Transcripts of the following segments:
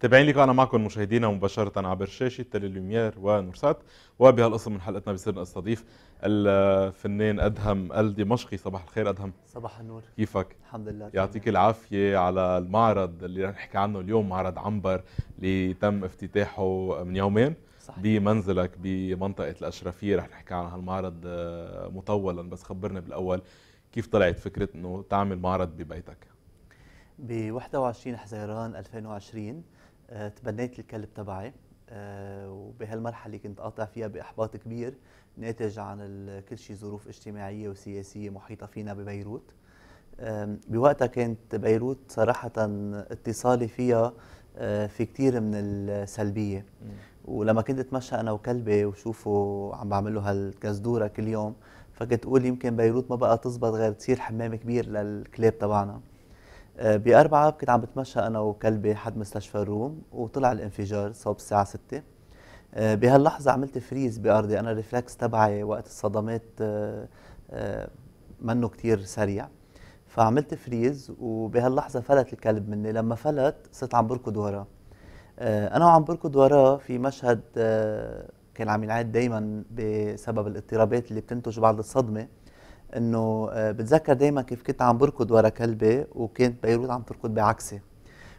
تابعين لي انا معكم مشاهدينا مباشره عبر شاشه تليلوميير ونورسات وبهالقصة من حلقتنا بصير نستضيف الفنان ادهم الدمشقي صباح الخير ادهم صباح النور كيفك الحمد لله يعطيك العافيه على المعرض اللي رح نحكي عنه اليوم معرض عنبر اللي تم افتتاحه من يومين صحيح. بمنزلك بمنطقه الاشرفيه رح نحكي عن هالمعرض آه، مطولا بس خبرنا بالاول كيف طلعت فكره انه تعمل معرض ببيتك ب 21 حزيران 2020 آه، تبنيت الكلب تبعي آه، وبهالمرحلة كنت قاطع فيها بإحباط كبير ناتج عن كل شيء ظروف اجتماعية وسياسية محيطة فينا ببيروت بوقتها كانت بيروت صراحة اتصالي فيها آه، في كثير من السلبية ولما كنت اتمشى انا وكلبي وشوفه عم بعمل له هالكزدوره كل يوم فكنت اقول يمكن بيروت ما بقى تزبط غير تصير حمام كبير للكلاب تبعنا آه، بأربعة كنت عم بتمشى أنا وكلبي حد مستشفى الروم وطلع الانفجار صوب الساعة ستة آه، بهاللحظة عملت فريز بأرضي أنا الريفلكس تبعي وقت الصدمات آه، منه كتير سريع فعملت فريز وبهاللحظة فلت الكلب مني لما فلت صرت عم بركض وراه أنا وعم بركض وراه في مشهد كان عم ينعاد دايما بسبب الاضطرابات اللي بتنتج بعد الصدمة انه آه، بتذكر دايما كيف كنت عم بركض ورا كلبي وكانت بيروت عم تركض بعكسي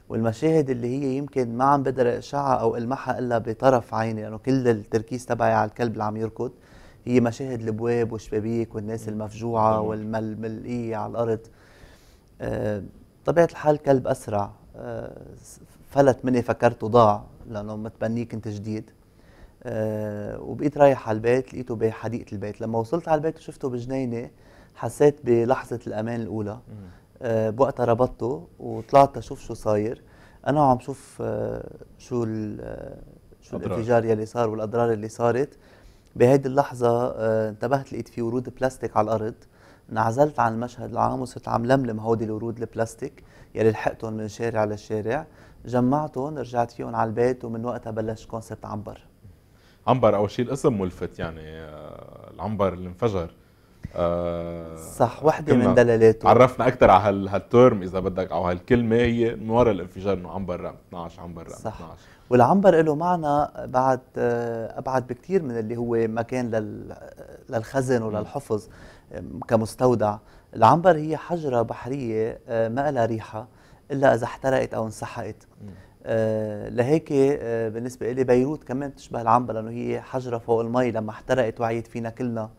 والمشاهد اللي هي يمكن ما عم بقدر اقشعها او المحها الا بطرف عيني لانه كل التركيز تبعي على الكلب اللي عم يركض هي مشاهد البواب والشبابيك والناس المفجوعه والملقيه على الارض آه، طبيعه الحال كلب اسرع آه، فلت مني فكرته ضاع لانه متبنيه كنت جديد آه، وبقيت رايح على البيت لقيته بحديقه البيت لما وصلت على البيت وشفته بجنينه حسيت بلحظه الامان الاولى آه بوقتها ربطته وطلعت اشوف شو صاير انا عم شوف آه شو آه، شو الانفجار يلي صار والاضرار اللي صارت بهيدي اللحظه آه، انتبهت لقيت في ورود بلاستيك على الارض انعزلت عن المشهد العام وصرت عم لملم هودي الورود البلاستيك يلي لحقتهم من شارع لشارع جمعتهم رجعت فيهم على البيت ومن وقتها بلش كونسبت عنبر عنبر اول شيء الاسم ملفت يعني آه، العنبر اللي انفجر آه صح وحده من دلالاته عرفنا اكثر على هال هالترم اذا بدك او هالكلمه هي من وراء الانفجار انه عنبر رقم 12 عنبر رقم 12 والعنبر له معنى بعد آه، ابعد بكثير من اللي هو مكان للخزن وللحفظ كمستودع العنبر هي حجره بحريه آه، ما لها ريحه الا اذا احترقت او انسحقت آه، لهيك آه، بالنسبة لي بيروت كمان بتشبه العنبة لأنه هي حجرة فوق المي لما احترقت وعيت فينا كلنا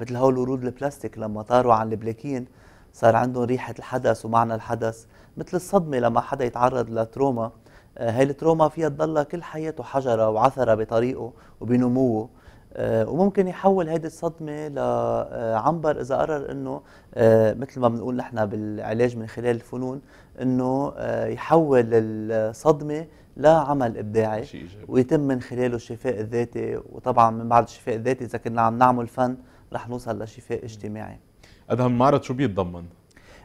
مثل هول ورود البلاستيك لما طاروا عن البلاكين صار عندهم ريحة الحدث ومعنى الحدث مثل الصدمة لما حدا يتعرض لتروما آه، هاي التروما فيها تضلها كل حياته حجرة وعثرة بطريقه وبنموه وممكن يحول هيدي الصدمة لعنبر إذا قرر إنه مثل ما بنقول نحن بالعلاج من خلال الفنون انه آه، يحول الصدمه لعمل ابداعي ويتم من خلاله الشفاء الذاتي وطبعا من بعد الشفاء الذاتي اذا كنا عم نعمل فن رح نوصل لشفاء اجتماعي هذا المعرض شو بيتضمن؟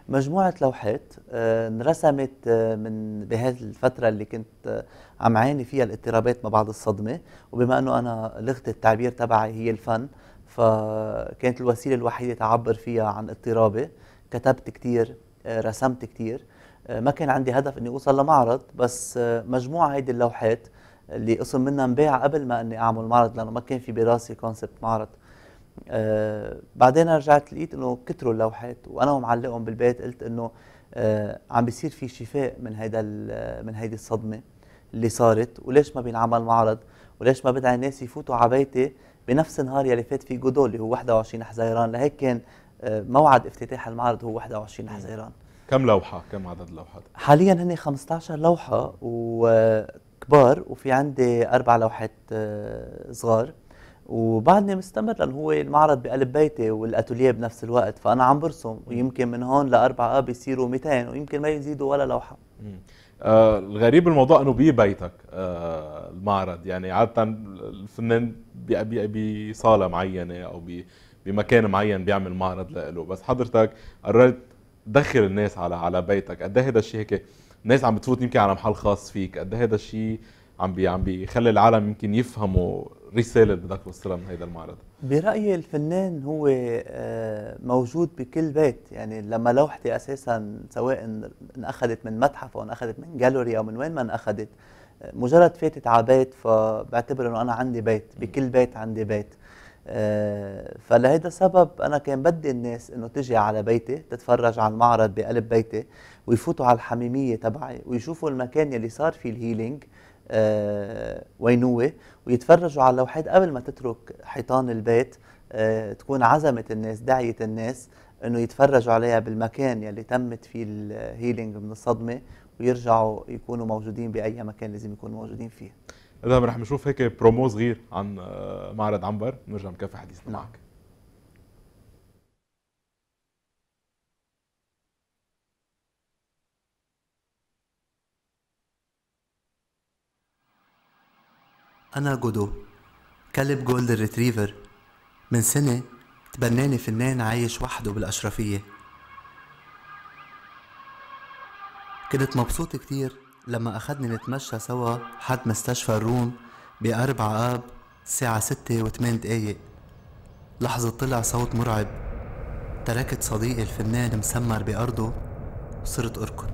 مجموعة لوحات آه، انرسمت آه، من بهذه الفترة اللي كنت عم عاني فيها الاضطرابات ما بعد الصدمة وبما انه انا لغة التعبير تبعي هي الفن فكانت الوسيلة الوحيدة تعبر فيها عن اضطرابي كتبت كتير رسمت كتير آه، ما كان عندي هدف اني اوصل لمعرض بس آه، مجموعه هيدي اللوحات اللي قسم منها انباع قبل ما اني اعمل معرض لانه ما كان في براسي كونسبت معرض آه، بعدين رجعت لقيت انه كتروا اللوحات وانا ومعلقهم بالبيت قلت انه عم بيصير في شفاء من هيدا من هيدي الصدمه اللي صارت وليش ما بينعمل معرض وليش ما بدعي الناس يفوتوا على بيتي بنفس النهار يلي فات فيه جودو اللي هو 21 حزيران لهيك كان موعد افتتاح المعرض هو 21 حزيران كم لوحه كم عدد اللوحات حاليا هن 15 لوحه وكبار وفي عندي اربع لوحات آه، صغار وبعدني مستمر لانه هو المعرض بقلب بيتي والاتوليه بنفس الوقت فانا عم برسم ويمكن من هون لاربعه آه بيصيروا 200 ويمكن ما يزيدوا ولا لوحه آه الغريب الموضوع انه ببيتك آه المعرض يعني عاده الفنان بصاله معينه او بمكان معين بيعمل معرض له بس حضرتك قررت دخل الناس على على بيتك قد ايه هذا الشيء هيك الناس عم بتفوت يمكن على محل خاص فيك قد ايه هذا الشيء عم بي عم بيخلي العالم يمكن يفهموا رساله بدك توصلها من هذا المعرض برايي الفنان هو آه، موجود بكل بيت يعني لما لوحتي اساسا سواء ان اخذت من متحف او اخذت من جاليري او من وين ما اخذت مجرد فاتت على بيت فبعتبر انه انا عندي بيت بكل بيت عندي بيت آه، فلهيدا السبب انا كان بدي الناس انه تجي على بيتي تتفرج على المعرض بقلب بيتي ويفوتوا على الحميميه تبعي ويشوفوا المكان يلي صار فيه الهيلينج وين هو ويتفرجوا على اللوحات قبل ما تترك حيطان البيت آه، تكون عزمت الناس دعيت الناس انه يتفرجوا عليها بالمكان يلي تمت فيه الهيلينج من الصدمه ويرجعوا يكونوا موجودين باي مكان لازم يكونوا موجودين فيه اذا رح نشوف هيك برومو صغير عن آه، معرض عنبر نرجع نكفي حديثنا نعم. معك أنا جودو كلب جولد ريتريفر من سنة تبناني فنان عايش وحده بالأشرفية كنت مبسوط كتير لما أخدني نتمشى سوا حد مستشفى الروم بأربع آب الساعة ستة وثمان دقايق لحظة طلع صوت مرعب تركت صديقي الفنان مسمر بأرضه وصرت أركض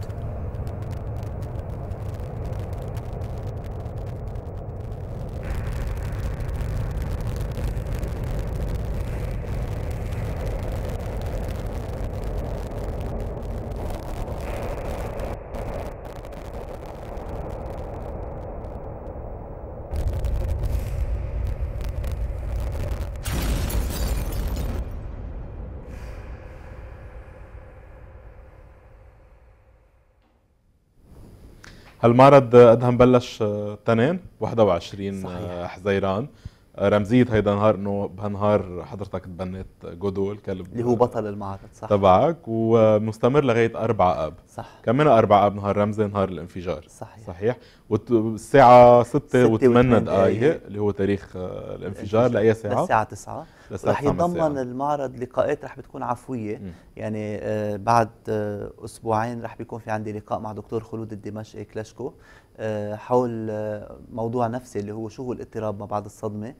هالمعرض ادهم بلش تنين آه، 21 آه، صحيح. حزيران آه، رمزيه هيدا النهار انه بهالنهار حضرتك تبنيت جودول كلب اللي هو بطل المعرض صح تبعك ومستمر لغايه 4 اب صح كمان 4 اب نهار رمزي نهار الانفجار صحيح صحيح والساعه 6 و8 دقائق اللي هو تاريخ الانفجار لاي ساعه؟ للساعه 9 رح يتضمن المعرض لقاءات رح بتكون عفويه م. يعني آه بعد آه اسبوعين رح بيكون في عندي لقاء مع دكتور خلود الدمشقي كلاشكو آه حول آه، موضوع نفسي اللي هو شو هو الاضطراب ما بعد الصدمه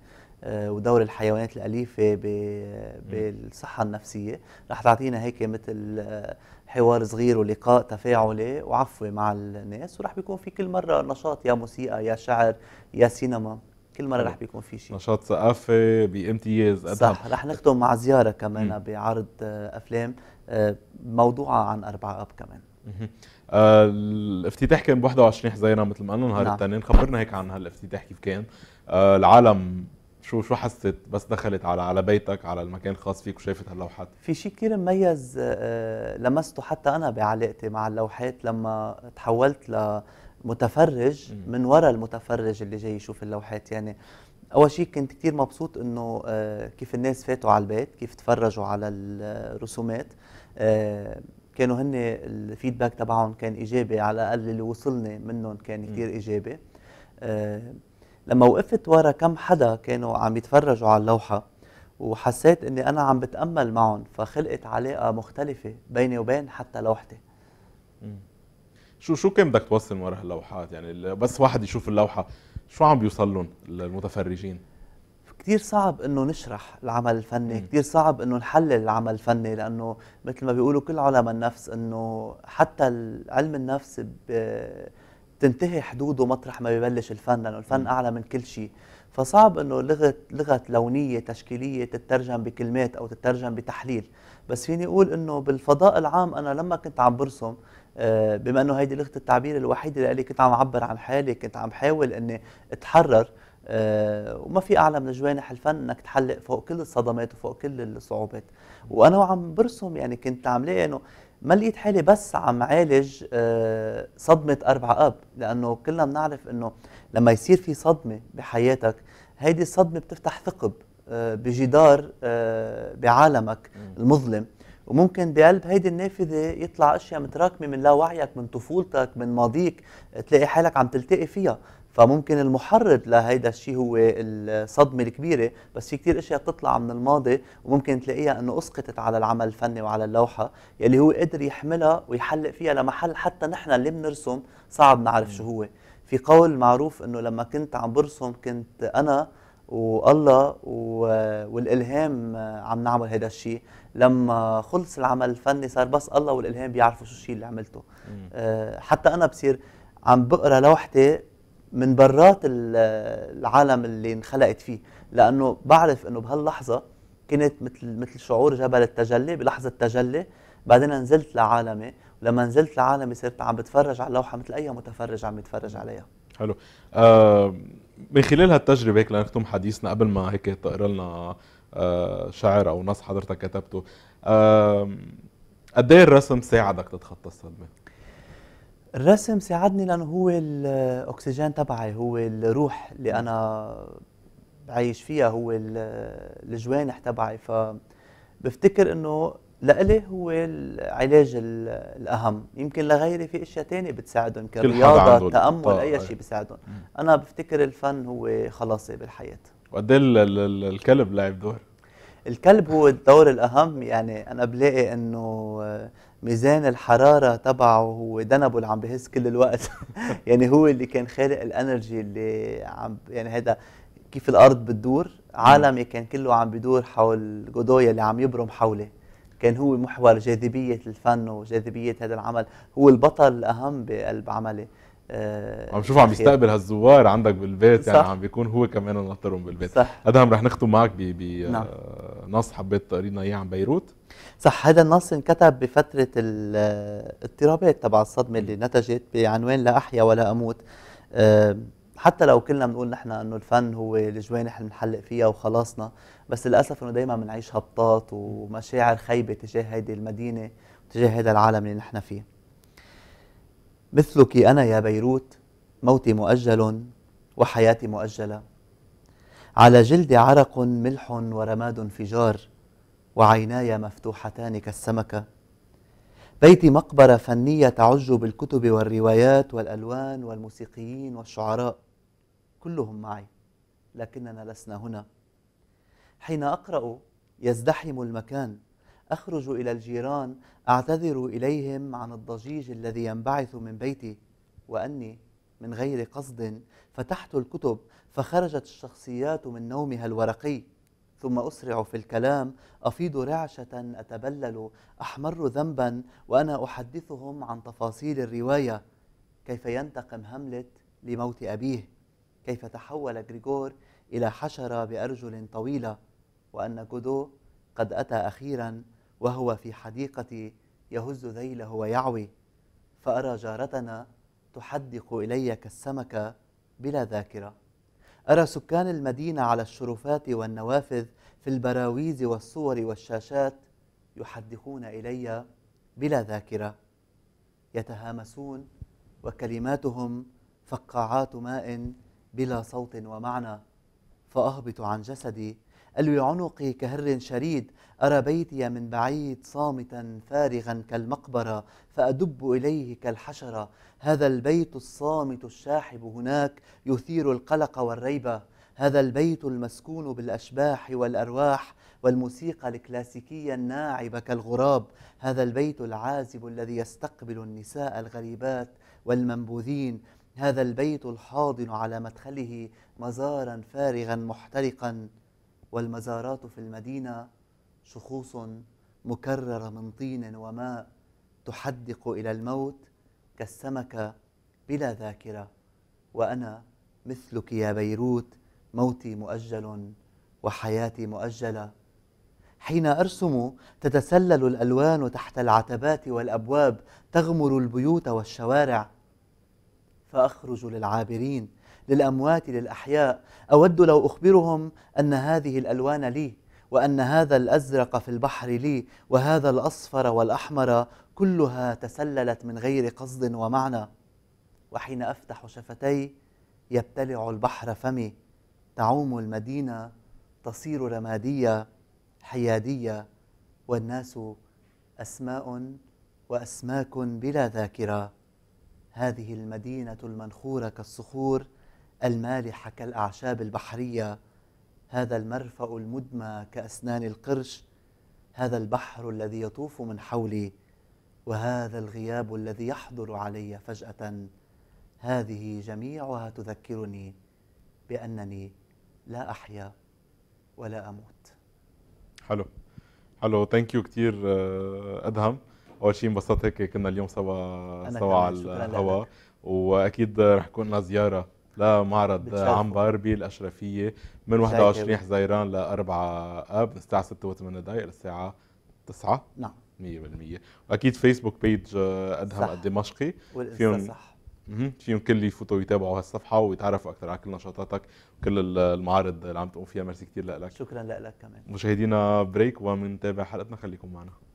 آه، ودور الحيوانات الأليفة بالصحة النفسية رح تعطينا هيك مثل آه، حوار صغير ولقاء تفاعلي وعفوي مع الناس ورح بيكون في كل مرة نشاط يا موسيقى يا شعر يا سينما كل مره رح بيكون في شيء نشاط ثقافي بامتياز أدهم. صح رح نختم مع زياره كمان بعرض آه، افلام آه، موضوعه عن أربعة اب كمان اها الافتتاح كان ب 21 حزيران مثل ما قلنا نهار نعم. التنين خبرنا هيك عن هالافتتاح كيف كان آه، العالم شو شو حست بس دخلت على على بيتك على المكان الخاص فيك وشافت هاللوحات في شيء كثير مميز لمسته حتى انا بعلاقتي مع اللوحات لما تحولت ل متفرج من وراء المتفرج اللي جاي يشوف اللوحات يعني اول شيء كنت كثير مبسوط انه آه، كيف الناس فاتوا على البيت كيف تفرجوا على الرسومات آه، كانوا هن الفيدباك تبعهم كان ايجابي على الاقل اللي وصلني منهم كان كثير ايجابي آه، لما وقفت ورا كم حدا كانوا عم يتفرجوا على اللوحه وحسيت اني انا عم بتامل معهم فخلقت علاقه مختلفه بيني وبين حتى لوحتي شو شو كان بدك توصل من وراء اللوحات يعني بس واحد يشوف اللوحه شو عم بيوصل لهم المتفرجين كثير صعب انه نشرح العمل الفني كثير صعب انه نحلل العمل الفني لانه مثل ما بيقولوا كل علماء النفس انه حتى علم النفس بتنتهي حدوده مطرح ما ببلش الفن لانه الفن اعلى من كل شيء فصعب انه لغه لغه لونيه تشكيليه تترجم بكلمات او تترجم بتحليل بس فيني اقول انه بالفضاء العام انا لما كنت عم برسم آه، بما انه هيدي لغه التعبير الوحيده اللي كنت عم اعبر عن حالي كنت عم حاول اني اتحرر آه، وما في اعلى من جوانح الفن انك تحلق فوق كل الصدمات وفوق كل الصعوبات وانا وعم برسم يعني كنت عم لاقي انه ما لقيت حالي بس عم عالج آه، صدمه اربع اب لانه كلنا بنعرف انه لما يصير في صدمه بحياتك هيدي الصدمه بتفتح ثقب بجدار بعالمك المظلم وممكن بقلب هيدي النافذه يطلع اشياء متراكمه من لا وعيك من طفولتك من ماضيك تلاقي حالك عم تلتقي فيها فممكن المحرض لهيدا الشيء هو الصدمة الكبيرة بس في كثير اشياء بتطلع من الماضي وممكن تلاقيها انه اسقطت على العمل الفني وعلى اللوحة يلي هو قدر يحملها ويحلق فيها لمحل حتى نحن اللي بنرسم صعب نعرف شو هو في قول معروف انه لما كنت عم برسم كنت انا والله والالهام عم نعمل هذا الشيء لما خلص العمل الفني صار بس الله والالهام بيعرفوا شو الشيء اللي عملته أه حتى انا بصير عم بقرا لوحتي من برات العالم اللي انخلقت فيه لانه بعرف انه بهاللحظه كنت مثل مثل شعور جبل التجلي بلحظه تجلي بعدين نزلت لعالمي ولما نزلت لعالمي صرت عم بتفرج على اللوحه مثل اي متفرج عم يتفرج عليها حلو آه من خلال هالتجربه هيك لنختم حديثنا قبل ما هيك تقرا لنا آه، شعر او نص حضرتك كتبته قد ايه الرسم ساعدك تتخطى الصدمه؟ الرسم ساعدني لانه هو الاكسجين تبعي هو الروح اللي انا عايش فيها هو الجوانح تبعي فبفتكر انه لإلي هو العلاج الاهم يمكن لغيري في اشياء ثانيه بتساعدهم كرياضه تامل آه، اي آه. شيء بيساعدهم انا بفتكر الفن هو خلاصي بالحياه وقد إيه الكلب لعب دور الكلب هو الدور الاهم يعني انا بلاقي انه ميزان الحراره تبعه هو دنبه اللي عم بهز كل الوقت يعني هو اللي كان خالق الانرجي اللي عم يعني هذا كيف الارض بتدور عالمي كان كله عم بدور حول جودويا اللي عم يبرم حوله كان هو محور جاذبيه الفن وجاذبيه هذا العمل هو البطل الاهم بقلب عملي آه عم شوف عم بيستقبل هالزوار عندك بالبيت يعني صح. يعني عم بيكون هو كمان ناطرهم بالبيت صح ادهم رح نختم معك بنص نعم. آه، حبيت تقرينا اياه عن بيروت صح هذا النص انكتب بفتره الاضطرابات آه، تبع الصدمه اللي نتجت بعنوان لا احيا ولا اموت آه حتى لو كلنا بنقول نحن انه الفن هو الجوانح اللي بنحلق فيها وخلاصنا بس للاسف انه دائما بنعيش هبطات ومشاعر خيبه تجاه هيدي المدينه وتجاه هذا العالم اللي نحن فيه مثلك انا يا بيروت موتي مؤجل وحياتي مؤجله على جلدي عرق ملح ورماد انفجار وعيناي مفتوحتان كالسمكه بيتي مقبره فنيه تعج بالكتب والروايات والالوان والموسيقيين والشعراء كلهم معي لكننا لسنا هنا حين أقرأ يزدحم المكان أخرج إلى الجيران أعتذر إليهم عن الضجيج الذي ينبعث من بيتي وأني من غير قصد فتحت الكتب فخرجت الشخصيات من نومها الورقي ثم أسرع في الكلام أفيض رعشة أتبلل أحمر ذنبا وأنا أحدثهم عن تفاصيل الرواية كيف ينتقم هاملت لموت أبيه كيف تحول غريغور إلى حشرة بأرجل طويلة وأن جودو قد أتى أخيرا وهو في حديقتي يهز ذيله ويعوي فأرى جارتنا تحدق إلي كالسمكة بلا ذاكرة أرى سكان المدينة على الشرفات والنوافذ في البراويز والصور والشاشات يحدقون إلي بلا ذاكرة يتهامسون وكلماتهم فقاعات ماء بلا صوت ومعنى فأهبط عن جسدي ألوي عنقي كهر شريد أرى بيتي من بعيد صامتا فارغا كالمقبرة فأدب إليه كالحشرة هذا البيت الصامت الشاحب هناك يثير القلق والريبة هذا البيت المسكون بالأشباح والأرواح والموسيقى الكلاسيكية الناعبة كالغراب هذا البيت العازب الذي يستقبل النساء الغريبات والمنبوذين هذا البيت الحاضن على مدخله مزارا فارغا محترقا والمزارات في المدينه شخوص مكرره من طين وماء تحدق الى الموت كالسمكه بلا ذاكره وانا مثلك يا بيروت موتي مؤجل وحياتي مؤجله حين ارسم تتسلل الالوان تحت العتبات والابواب تغمر البيوت والشوارع فأخرج للعابرين للأموات للأحياء أود لو أخبرهم أن هذه الألوان لي وأن هذا الأزرق في البحر لي وهذا الأصفر والأحمر كلها تسللت من غير قصد ومعنى وحين أفتح شفتي يبتلع البحر فمي تعوم المدينة تصير رمادية حيادية والناس أسماء وأسماك بلا ذاكرة هذه المدينة المنخورة كالصخور المالحة كالأعشاب البحرية هذا المرفأ المدمى كأسنان القرش هذا البحر الذي يطوف من حولي وهذا الغياب الذي يحضر علي فجأة هذه جميعها تذكرني بأنني لا أحيا ولا أموت حلو حلو ثانك يو كثير أدهم اول شيء انبسطت هيك كنا اليوم سوا سوا على الهواء واكيد رح يكون لنا زياره لمعرض باربي بالاشرفيه من 21 حزيران ل 4 اب من الساعه 6 و8 دقائق للساعه 9 نعم 100% واكيد فيسبوك بيج آه، ادهم الدمشقي إيه فيهم صح فيهم كل يفوتوا يتابعوا هالصفحه ويتعرفوا اكثر على كل نشاطاتك وكل المعارض اللي عم تقوم فيها ميرسي كثير لك شكرا لك كمان مشاهدينا بريك ومنتابع حلقتنا خليكم معنا